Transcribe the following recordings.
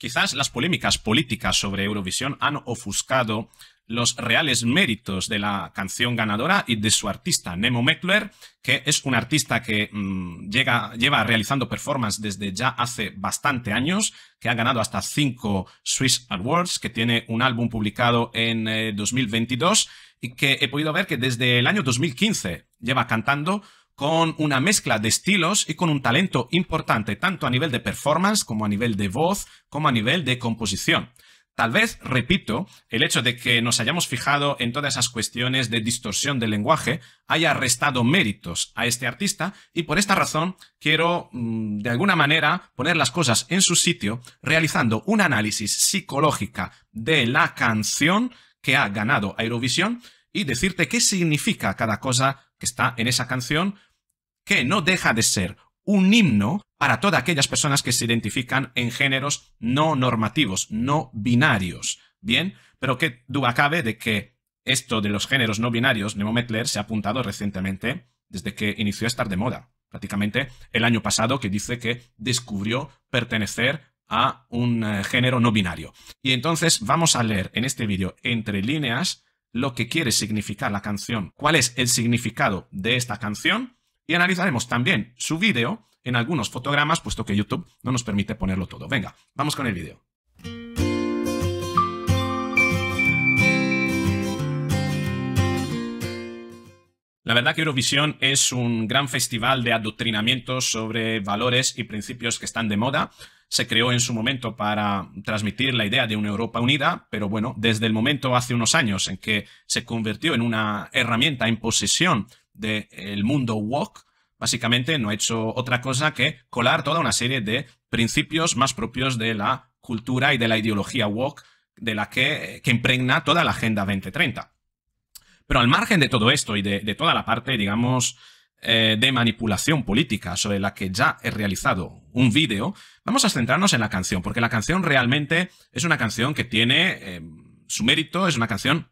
Quizás las polémicas políticas sobre Eurovisión han ofuscado los reales méritos de la canción ganadora y de su artista, Nemo Meckler, que es un artista que mm, lleva realizando performance desde ya hace bastante años, que ha ganado hasta cinco Swiss Awards, que tiene un álbum publicado en 2022 eh, y que he podido ver que desde el año 2015 lleva cantando con una mezcla de estilos y con un talento importante tanto a nivel de performance como a nivel de voz como a nivel de composición. Tal vez, repito, el hecho de que nos hayamos fijado en todas esas cuestiones de distorsión del lenguaje haya restado méritos a este artista y por esta razón quiero, mm, de alguna manera, poner las cosas en su sitio realizando un análisis psicológica de la canción que ha ganado Eurovisión y decirte qué significa cada cosa que está en esa canción que no deja de ser un himno para todas aquellas personas que se identifican en géneros no normativos, no binarios. Bien, pero qué duda cabe de que esto de los géneros no binarios, Nemo Metler se ha apuntado recientemente desde que inició a estar de moda, prácticamente el año pasado, que dice que descubrió pertenecer a un eh, género no binario. Y entonces vamos a leer en este vídeo entre líneas lo que quiere significar la canción, cuál es el significado de esta canción y analizaremos también su vídeo en algunos fotogramas, puesto que YouTube no nos permite ponerlo todo. Venga, vamos con el vídeo. La verdad que Eurovisión es un gran festival de adoctrinamiento sobre valores y principios que están de moda. Se creó en su momento para transmitir la idea de una Europa unida, pero bueno, desde el momento hace unos años en que se convirtió en una herramienta en posesión del mundo walk básicamente no ha hecho otra cosa que colar toda una serie de principios más propios de la cultura y de la ideología walk de la que, impregna toda la Agenda 2030. Pero al margen de todo esto y de, toda la parte, digamos, eh, de manipulación política sobre la que ya he realizado un vídeo, vamos a centrarnos en la canción, porque la canción realmente es una canción que tiene eh, su mérito, es una canción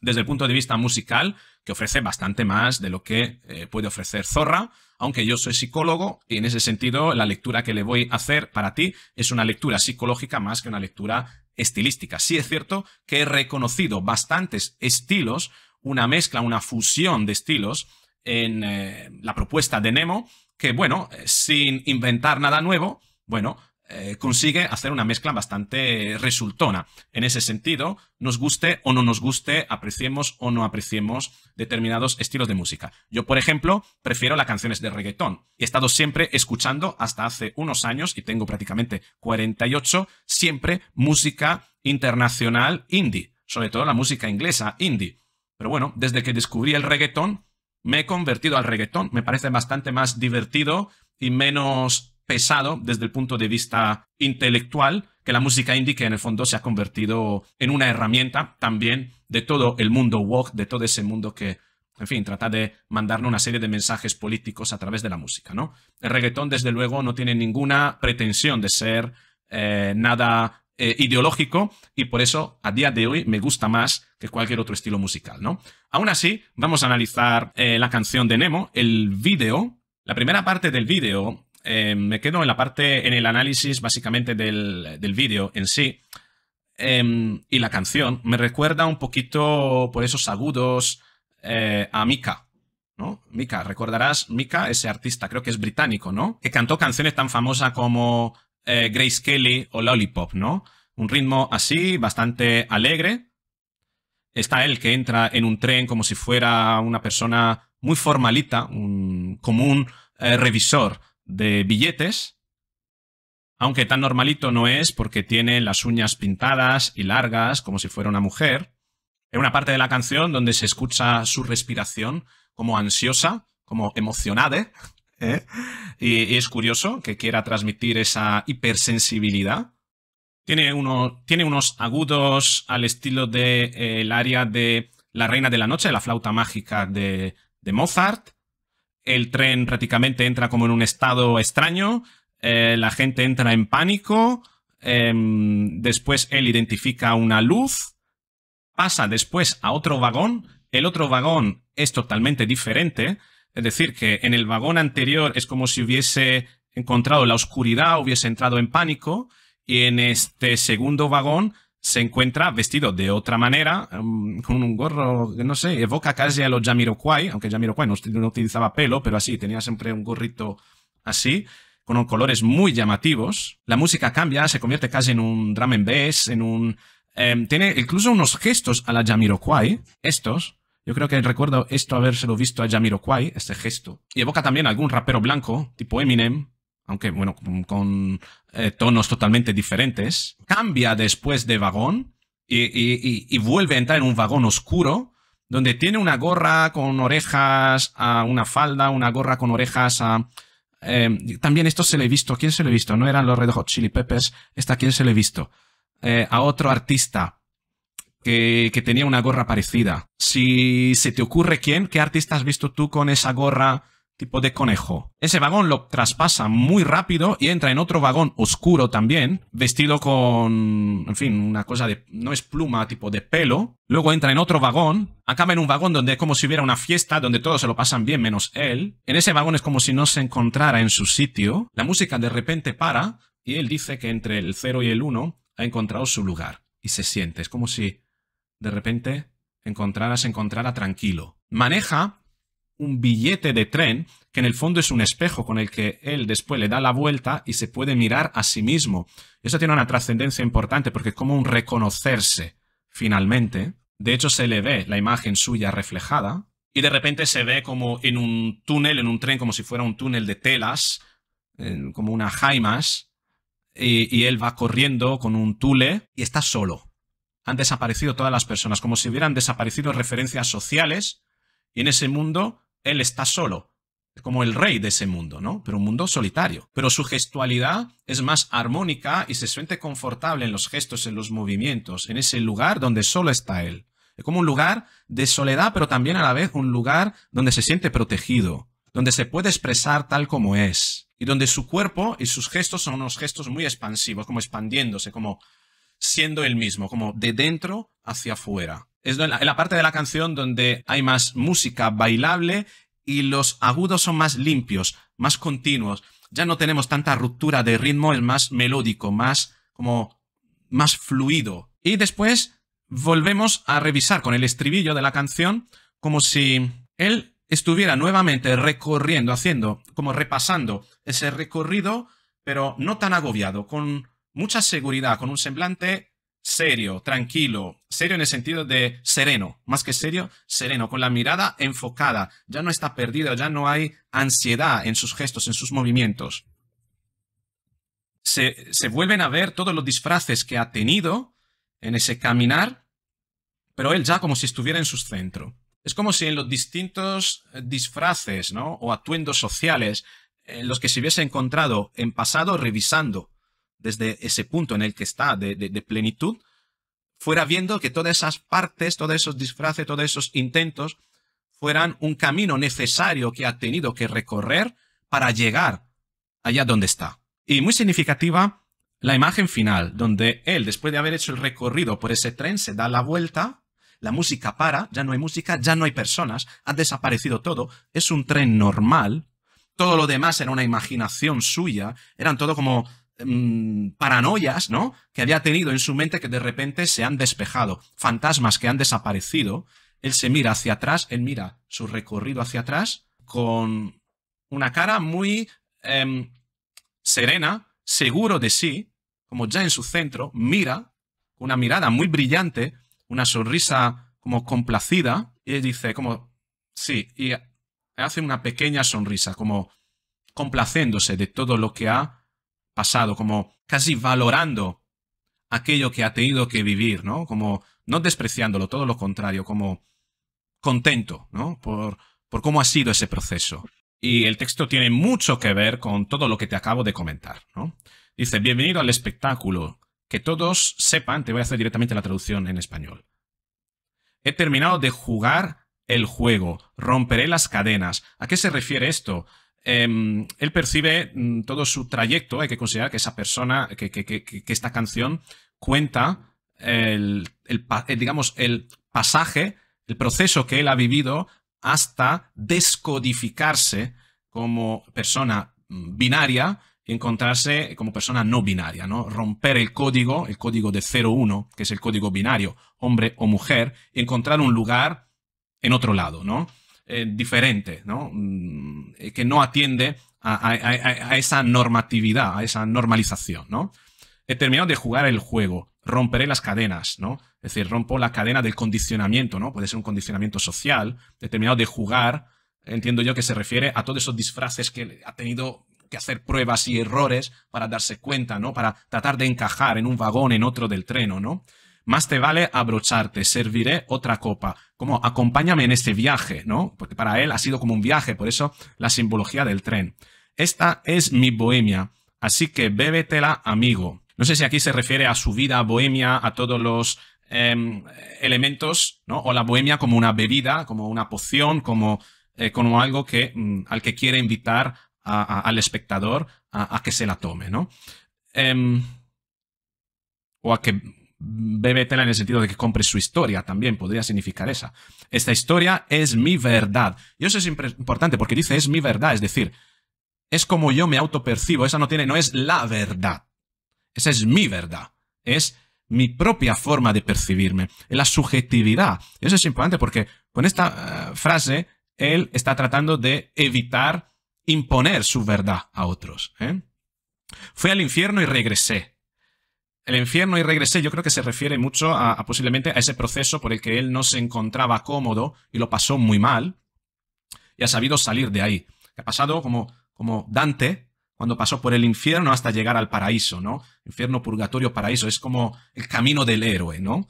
desde el punto de vista musical, que ofrece bastante más de lo que eh, puede ofrecer Zorra, aunque yo soy psicólogo y en ese sentido la lectura que le voy a hacer para ti es una lectura psicológica más que una lectura estilística. Sí es cierto que he reconocido bastantes estilos, una mezcla, una fusión de estilos en eh, la propuesta de Nemo, que bueno, eh, sin inventar nada nuevo, bueno, eh, consigue hacer una mezcla bastante resultona. En ese sentido, nos guste o no nos guste, apreciemos o no apreciemos determinados estilos de música. Yo, por ejemplo, prefiero las canciones de reggaetón. He estado siempre escuchando hasta hace unos años, y tengo prácticamente 48, siempre música internacional indie, sobre todo la música inglesa indie. Pero bueno, desde que descubrí el reggaetón, me he convertido al reggaetón. Me parece bastante más divertido y menos pesado desde el punto de vista intelectual, que la música indie que en el fondo se ha convertido en una herramienta también de todo el mundo woke, de todo ese mundo que, en fin, trata de mandarnos una serie de mensajes políticos a través de la música, ¿no? El reggaetón, desde luego, no tiene ninguna pretensión de ser eh, nada eh, ideológico y por eso a día de hoy me gusta más que cualquier otro estilo musical, ¿no? Aún así, vamos a analizar eh, la canción de Nemo, el vídeo. La primera parte del vídeo Em, me quedo en la parte, en el análisis básicamente del, vídeo en sí. Em, y la canción me recuerda un poquito por esos agudos eh, a Mika, ¿no? Mika, recordarás, Mika, ese artista, creo que es británico, ¿no? Que cantó canciones tan famosas como eh, Grace Kelly o Lollipop, ¿no? Un ritmo así, bastante alegre. Está él que entra en un tren como si fuera una persona muy formalita, un común eh, revisor de billetes, aunque tan normalito no es porque tiene las uñas pintadas y largas como si fuera una mujer. En una parte de la canción donde se escucha su respiración como ansiosa, como emocionada, ¿eh? y, es curioso que quiera transmitir esa hipersensibilidad. Tiene, tiene unos agudos al estilo del de, área eh, de La Reina de la Noche, la flauta mágica de Mozart, el tren prácticamente entra como en un estado extraño, eh, la gente entra en pánico, em, después él identifica una luz, pasa después a otro vagón, el otro vagón es totalmente diferente, es decir, que en el vagón anterior es como si hubiese encontrado la oscuridad, hubiese entrado en pánico, y en este segundo vagón se encuentra vestido de otra manera, um, con un gorro que no sé, evoca casi a los Jamiroquai, aunque Jamiroquai no, no utilizaba pelo, pero así, tenía siempre un gorrito así, con colores muy llamativos. La música cambia, se convierte casi en un drum and bass, en un... Em, tiene incluso unos gestos a la Jamiroquai, estos. Yo creo que recuerdo esto habérselo visto a Jamiroquai, este gesto. Y evoca también a algún rapero blanco, tipo Eminem, aunque bueno, con, eh, tonos totalmente diferentes, cambia después de vagón y, vuelve a entrar en un vagón oscuro, donde tiene una gorra con orejas a una falda, una gorra con orejas a... Em, también esto se le he visto, ¿quién se le ha visto? No eran los Red Hot Chili Peppers, esta quién se le he visto. Eh, a otro artista que, que tenía una gorra parecida. Si se te ocurre quién, ¿qué artista has visto tú con esa gorra? tipo de conejo. Ese vagón lo traspasa muy rápido y entra en otro vagón oscuro también, vestido con, en fin, una cosa de, no es pluma, tipo de pelo. Luego entra en otro vagón, acaba en un vagón donde es como si hubiera una fiesta, donde todos se lo pasan bien menos él. En ese vagón es como si no se encontrara en su sitio. La música de repente para y él dice que entre el 0 y el 1 ha encontrado su lugar y se siente. Es como si de repente se encontrara tranquilo. Maneja un billete de tren que en el fondo es un espejo con el que él después le da la vuelta y se puede mirar a sí mismo. Eso tiene una trascendencia importante porque es como un reconocerse finalmente. De hecho se le ve la imagen suya reflejada y de repente se ve como en un túnel, en un tren, como si fuera un túnel de telas, como una jaimas, y, y él va corriendo con un tule y está solo. Han desaparecido todas las personas, como si hubieran desaparecido referencias sociales y en ese mundo él está solo, como el rey de ese mundo, ¿no? Pero un mundo solitario. Pero su gestualidad es más armónica y se siente confortable en los gestos, en los movimientos, en ese lugar donde solo está él. Es como un lugar de soledad, pero también a la vez un lugar donde se siente protegido, donde se puede expresar tal como es, y donde su cuerpo y sus gestos son unos gestos muy expansivos, como expandiéndose, como siendo el mismo, como de dentro hacia afuera. Es la, la parte de la canción donde hay más música bailable y los agudos son más limpios, más continuos. Ya no tenemos tanta ruptura de ritmo, es más melódico, más como más fluido. Y después volvemos a revisar con el estribillo de la canción como si él estuviera nuevamente recorriendo, haciendo, como repasando ese recorrido, pero no tan agobiado, con mucha seguridad, con un semblante serio, tranquilo, serio en el sentido de sereno, más que serio, sereno, con la mirada enfocada, ya no está perdido, ya no hay ansiedad en sus gestos, en sus movimientos. Se, vuelven a ver todos los disfraces que ha tenido en ese caminar, pero él ya como si estuviera en su centro. Es como si en los distintos eh, disfraces ¿no? o atuendos sociales en los que se hubiese encontrado en pasado revisando desde ese punto en el que está de, plenitud, fuera viendo que todas esas partes, todos esos disfraces, todos esos intentos fueran un camino necesario que ha tenido que recorrer para llegar allá donde está. Y muy significativa la imagen final, donde él, después de haber hecho el recorrido por ese tren, se da la vuelta, la música para, ya no hay música, ya no hay personas, ha desaparecido todo, es un tren normal, todo lo demás era una imaginación suya, eran todo como Mm, paranoias, ¿no? Que había tenido en su mente que de repente se han despejado, fantasmas que han desaparecido. Él se mira hacia atrás, él mira su recorrido hacia atrás con una cara muy em, serena, seguro de sí, como ya en su centro, mira, una mirada muy brillante, una sonrisa como complacida, y él dice como, sí, y hace una pequeña sonrisa, como complaciéndose de todo lo que ha pasado, como casi valorando aquello que ha tenido que vivir, ¿no? Como no despreciándolo, todo lo contrario, como contento, ¿no? Por, por cómo ha sido ese proceso. Y el texto tiene mucho que ver con todo lo que te acabo de comentar, ¿no? Dice, bienvenido al espectáculo, que todos sepan, te voy a hacer directamente la traducción en español. He terminado de jugar el juego, romperé las cadenas. ¿A qué se refiere esto? Em, él percibe mm, todo su trayecto, hay que considerar que esa persona, que, esta canción cuenta el, eh, digamos, el pasaje, el proceso que él ha vivido hasta descodificarse como persona mm, binaria y encontrarse como persona no binaria, ¿no? Romper el código, el código de 01, que es el código binario, hombre o mujer, y encontrar un lugar en otro lado, ¿no? Eh, diferente, ¿no? Mm, eh, que no atiende a, a, a, esa normatividad, a esa normalización, ¿no? He terminado de jugar el juego, romperé las cadenas, ¿no? Es decir, rompo la cadena del condicionamiento, ¿no? Puede ser un condicionamiento social. He terminado de jugar, entiendo yo que se refiere a todos esos disfraces que ha tenido que hacer pruebas y errores para darse cuenta, ¿no? Para tratar de encajar en un vagón, en otro del tren, ¿no? Más te vale abrocharte, serviré otra copa como acompáñame en este viaje, ¿no? Porque para él ha sido como un viaje, por eso la simbología del tren. Esta es mi bohemia, así que bébetela, amigo. No sé si aquí se refiere a su vida bohemia, a todos los em, elementos, ¿no? O la bohemia como una bebida, como una poción, como, eh, como algo que, mm, al que quiere invitar al espectador a, que se la tome, ¿no? Em, o a que bébetela en el sentido de que compre su historia también, podría significar esa. Esta historia es mi verdad. Y eso es importante porque dice es mi verdad, es decir, es como yo me autopercibo, esa no tiene, no es la verdad. Esa es mi verdad, es mi propia forma de percibirme, es la subjetividad. Eso es importante porque con esta eh, frase él está tratando de evitar imponer su verdad a otros. ¿eh? Fui al infierno y regresé el infierno y regresé, yo creo que se refiere mucho a, posiblemente a ese proceso por el que él no se encontraba cómodo y lo pasó muy mal y ha sabido salir de ahí. Ha pasado como, como Dante cuando pasó por el infierno hasta llegar al paraíso, ¿no? Infierno, purgatorio, paraíso, es como el camino del héroe, ¿no?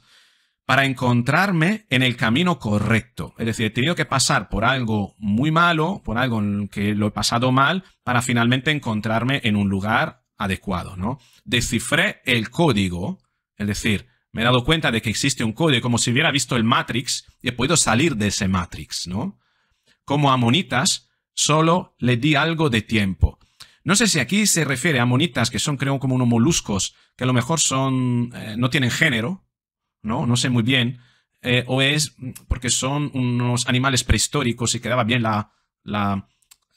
Para encontrarme en el camino correcto. Es decir, he tenido que pasar por algo muy malo, por algo en que lo he pasado mal, para finalmente encontrarme en un lugar adecuado, ¿no? Descifré el código, es decir, me he dado cuenta de que existe un código, como si hubiera visto el Matrix y he podido salir de ese Matrix, ¿no? Como amonitas, solo le di algo de tiempo. No sé si aquí se refiere a monitas que son, creo, como unos moluscos, que a lo mejor son, eh, no tienen género, ¿no? No sé muy bien. Eh, o es porque son unos animales prehistóricos y quedaba bien la, la,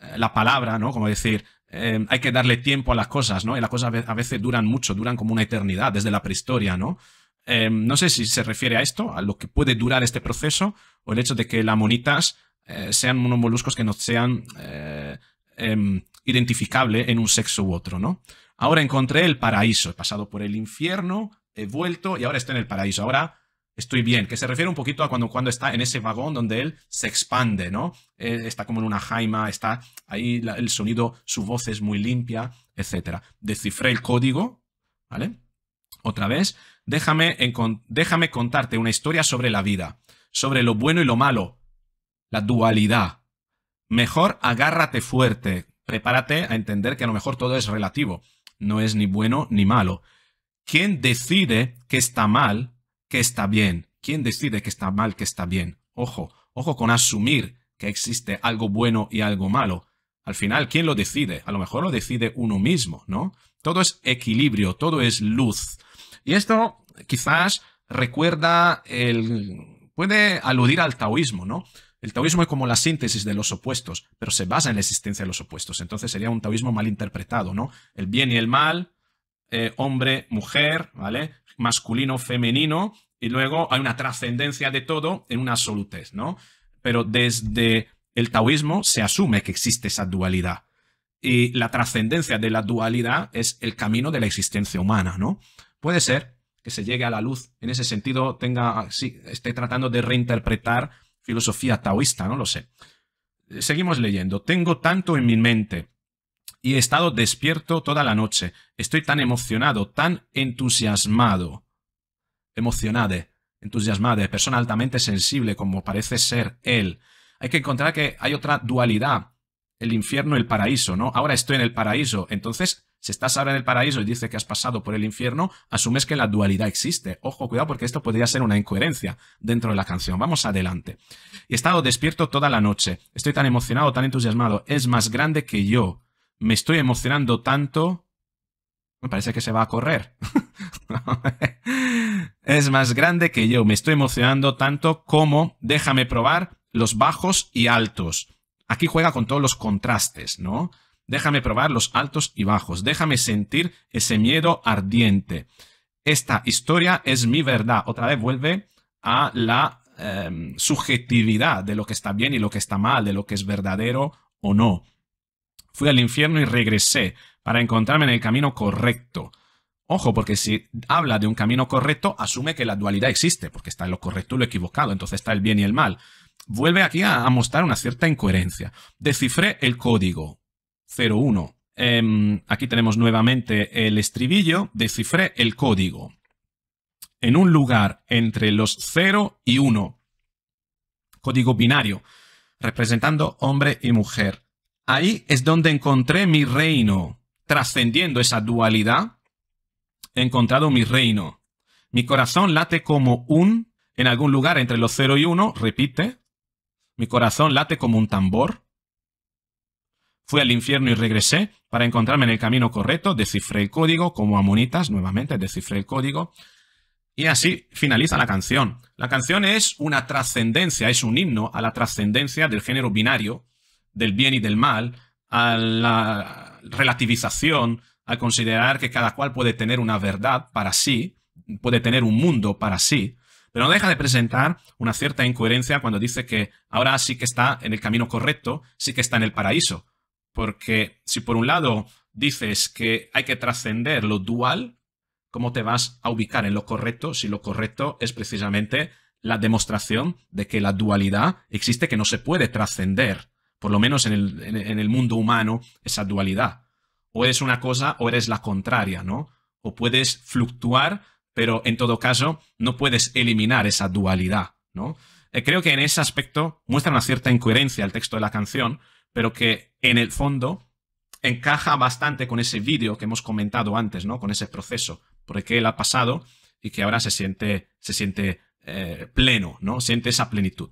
eh, la palabra, ¿no? Como decir, Em, hay que darle tiempo a las cosas, ¿no? Y las cosas a veces duran mucho, duran como una eternidad, desde la prehistoria, ¿no? Em, no sé si se refiere a esto, a lo que puede durar este proceso, o el hecho de que las monitas eh, sean unos moluscos que no sean eh, em, identificables en un sexo u otro, ¿no? Ahora encontré el paraíso, he pasado por el infierno, he vuelto y ahora estoy en el paraíso. Ahora estoy bien, que se refiere un poquito a cuando, cuando está en ese vagón donde él se expande, ¿no? Eh, está como en una jaima, está ahí el sonido, su voz es muy limpia, etc. Descifré el código, ¿vale? Otra vez, déjame, déjame contarte una historia sobre la vida, sobre lo bueno y lo malo, la dualidad. Mejor agárrate fuerte, prepárate a entender que a lo mejor todo es relativo, no es ni bueno ni malo. ¿Quién decide que está mal ¿Qué está bien, quién decide que está mal, que está bien. Ojo, ojo con asumir que existe algo bueno y algo malo. Al final, ¿quién lo decide? A lo mejor lo decide uno mismo, ¿no? Todo es equilibrio, todo es luz. Y esto quizás recuerda el... puede aludir al taoísmo, ¿no? El taoísmo es como la síntesis de los opuestos, pero se basa en la existencia de los opuestos. Entonces sería un taoísmo mal interpretado, ¿no? El bien y el mal, eh, hombre, mujer, ¿vale? masculino, femenino, y luego hay una trascendencia de todo en una absolutez, ¿no? Pero desde el taoísmo se asume que existe esa dualidad. Y la trascendencia de la dualidad es el camino de la existencia humana, ¿no? Puede ser que se llegue a la luz. En ese sentido, tenga, esté tratando de reinterpretar filosofía taoísta, no lo sé. Seguimos leyendo. Tengo tanto en mi mente y he estado despierto toda la noche. Estoy tan emocionado, tan entusiasmado. Emocionade, entusiasmade, persona altamente sensible como parece ser él. Hay que encontrar que hay otra dualidad, el infierno y el paraíso, ¿no? Ahora estoy en el paraíso, entonces si estás ahora en el paraíso y dices que has pasado por el infierno, asumes que la dualidad existe. Ojo, cuidado porque esto podría ser una incoherencia dentro de la canción. Vamos adelante. He estado despierto toda la noche. Estoy tan emocionado, tan entusiasmado. Es más grande que yo me estoy emocionando tanto. Me parece que se va a correr. es más grande que yo. Me estoy emocionando tanto como déjame probar los bajos y altos. Aquí juega con todos los contrastes, ¿no? Déjame probar los altos y bajos. Déjame sentir ese miedo ardiente. Esta historia es mi verdad. Otra vez vuelve a la em, subjetividad de lo que está bien y lo que está mal, de lo que es verdadero o no. Fui al infierno y regresé para encontrarme en el camino correcto. Ojo, porque si habla de un camino correcto, asume que la dualidad existe, porque está en lo correcto y lo equivocado, entonces está el bien y el mal. Vuelve aquí a, mostrar una cierta incoherencia. Descifré el código 01. Em, aquí tenemos nuevamente el estribillo. Descifré el código. En un lugar entre los 0 y 1. Código binario, representando hombre y mujer. Ahí es donde encontré mi reino, trascendiendo esa dualidad. He encontrado mi reino. Mi corazón late como un, en algún lugar entre los 0 y 1, repite. Mi corazón late como un tambor. Fui al infierno y regresé para encontrarme en el camino correcto, descifré el código, como amonitas, nuevamente descifré el código. Y así finaliza la canción. La canción es una trascendencia, es un himno a la trascendencia del género binario, del bien y del mal, a la relativización, a considerar que cada cual puede tener una verdad para sí, puede tener un mundo para sí, pero no deja de presentar una cierta incoherencia cuando dice que ahora sí que está en el camino correcto, sí que está en el paraíso. Porque si por un lado dices que hay que trascender lo dual, ¿cómo te vas a ubicar en lo correcto si lo correcto es precisamente la demostración de que la dualidad existe, que no se puede trascender? por lo menos en el, mundo humano, esa dualidad. O eres una cosa o eres la contraria, ¿no? O puedes fluctuar, pero en todo caso no puedes eliminar esa dualidad, ¿no? Eh, creo que en ese aspecto muestra una cierta incoherencia el texto de la canción, pero que en el fondo encaja bastante con ese vídeo que hemos comentado antes, ¿no? Con ese proceso, porque él ha pasado y que ahora se siente, se siente eh, pleno, ¿no? Siente esa plenitud.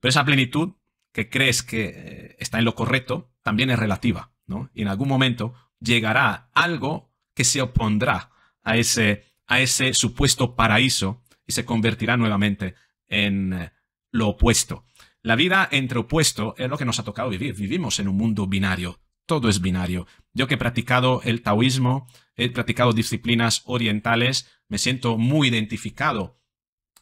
Pero esa plenitud que crees que eh, está en lo correcto también es relativa, ¿no? Y en algún momento llegará algo que se opondrá a ese, a ese supuesto paraíso y se convertirá nuevamente en eh, lo opuesto. La vida entre opuesto es lo que nos ha tocado vivir. Vivimos en un mundo binario. Todo es binario. Yo que he practicado el taoísmo, he practicado disciplinas orientales, me siento muy identificado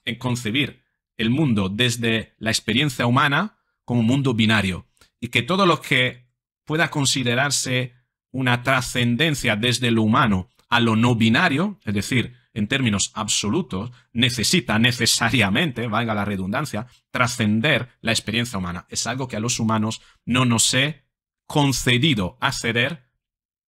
en concebir el mundo desde la experiencia humana, como mundo binario y que todo lo que pueda considerarse una trascendencia desde lo humano a lo no binario, es decir, en términos absolutos, necesita necesariamente, valga la redundancia, trascender la experiencia humana. Es algo que a los humanos no nos he concedido acceder,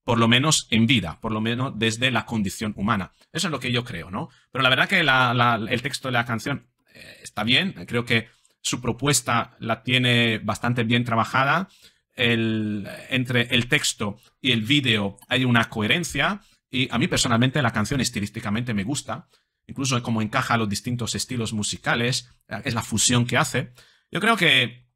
por lo menos en vida, por lo menos desde la condición humana. Eso es lo que yo creo, ¿no? Pero la verdad que el texto de la canción eh, está bien, creo que su propuesta la tiene bastante bien trabajada. entre el texto y el vídeo hay una coherencia y a mí personalmente la canción estilísticamente me gusta, incluso como encaja los distintos estilos musicales, es la fusión que hace. Yo creo que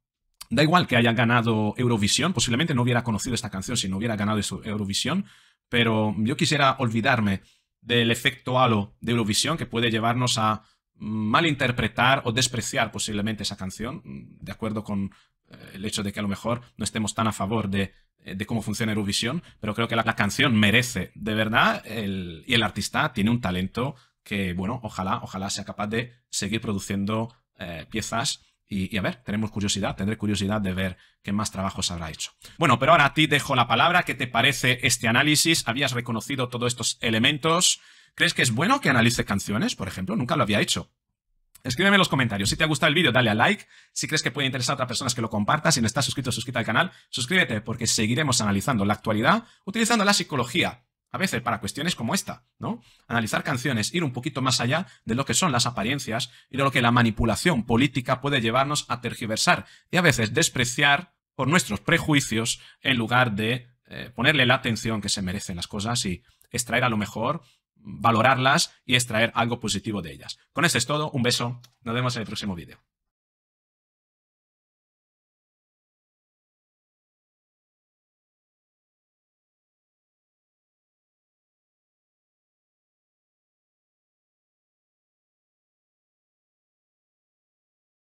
da igual que haya ganado Eurovisión, posiblemente no hubiera conocido esta canción si no hubiera ganado Eurovisión, pero yo quisiera olvidarme del efecto halo de Eurovisión que puede llevarnos a malinterpretar o despreciar posiblemente esa canción, de acuerdo con eh, el hecho de que a lo mejor no estemos tan a favor de, eh, de cómo funciona Eurovisión, pero creo que la, canción merece, de verdad, y el artista tiene un talento que, bueno, ojalá, ojalá sea capaz de seguir produciendo eh, piezas. Y, y, a ver, tenemos curiosidad, tendré curiosidad de ver qué más trabajos habrá hecho. Bueno, pero ahora a ti dejo la palabra. ¿Qué te parece este análisis? ¿Habías reconocido todos estos elementos? ¿Crees que es bueno que analice canciones? Por ejemplo, nunca lo había hecho. Escríbeme en los comentarios. Si te ha gustado el vídeo, dale a like. Si crees que puede interesar a otras personas que lo compartas, si no estás suscrito, suscríbete al canal. Suscríbete porque seguiremos analizando la actualidad utilizando la psicología. A veces para cuestiones como esta, ¿no? Analizar canciones, ir un poquito más allá de lo que son las apariencias y de lo que la manipulación política puede llevarnos a tergiversar y a veces despreciar por nuestros prejuicios en lugar de eh, ponerle la atención que se merecen las cosas y extraer a lo mejor valorarlas y extraer algo positivo de ellas. Con esto es todo, un beso, nos vemos en el próximo vídeo.